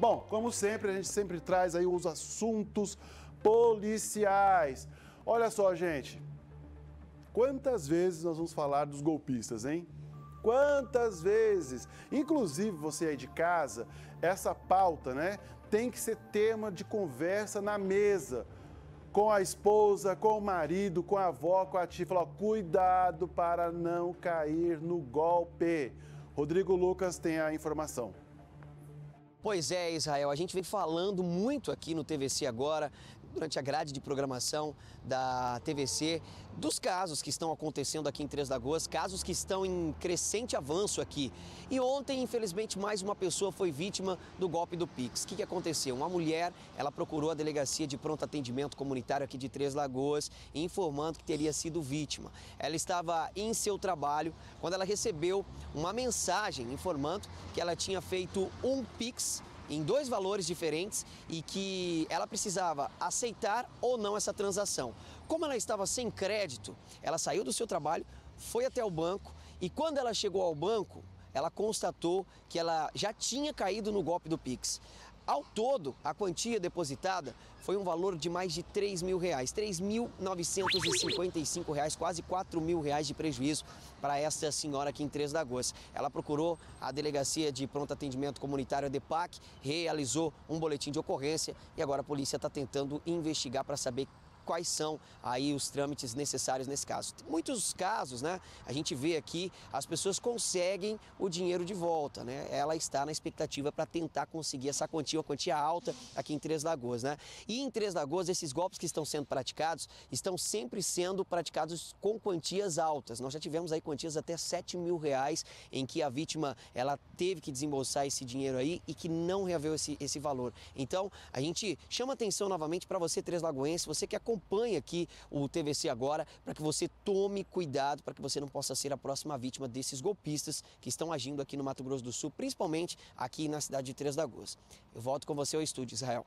Bom, como sempre, a gente sempre traz aí os assuntos policiais. Olha só, gente. Quantas vezes nós vamos falar dos golpistas, hein? Quantas vezes? Inclusive, você aí de casa, essa pauta, né? Tem que ser tema de conversa na mesa. Com a esposa, com o marido, com a avó, com a tia. Falar, cuidado para não cair no golpe. Rodrigo Lucas tem a informação. Pois é, Israel, a gente vem falando muito aqui no TVC agora durante a grade de programação da TVC, dos casos que estão acontecendo aqui em Três Lagoas, casos que estão em crescente avanço aqui. E ontem, infelizmente, mais uma pessoa foi vítima do golpe do Pix. O que, que aconteceu? Uma mulher, ela procurou a delegacia de pronto atendimento comunitário aqui de Três Lagoas, informando que teria sido vítima. Ela estava em seu trabalho quando ela recebeu uma mensagem informando que ela tinha feito um Pix em dois valores diferentes e que ela precisava aceitar ou não essa transação. Como ela estava sem crédito, ela saiu do seu trabalho, foi até o banco e quando ela chegou ao banco, ela constatou que ela já tinha caído no golpe do Pix. Ao todo, a quantia depositada foi um valor de mais de 3 mil reais, 3.955 reais, quase 4 mil reais de prejuízo para esta senhora aqui em Três Lagoas. Ela procurou a Delegacia de Pronto Atendimento Comunitário DEPAC, realizou um boletim de ocorrência e agora a polícia está tentando investigar para saber quais são aí os trâmites necessários nesse caso. Tem muitos casos, né, a gente vê aqui, as pessoas conseguem o dinheiro de volta, né? Ela está na expectativa para tentar conseguir essa quantia, uma quantia alta aqui em Três Lagoas, né? E em Três Lagoas, esses golpes que estão sendo praticados estão sempre sendo praticados com quantias altas. Nós já tivemos aí quantias até 7 mil reais em que a vítima ela teve que desembolsar esse dinheiro aí e que não reaveu esse, esse valor. Então, a gente chama atenção novamente para você, Três Lagoense, você que acompanha acompanhe aqui o TVC agora para que você tome cuidado, para que você não possa ser a próxima vítima desses golpistas que estão agindo aqui no Mato Grosso do Sul, principalmente aqui na cidade de Três Lagoas. Eu volto com você ao estúdio, Israel.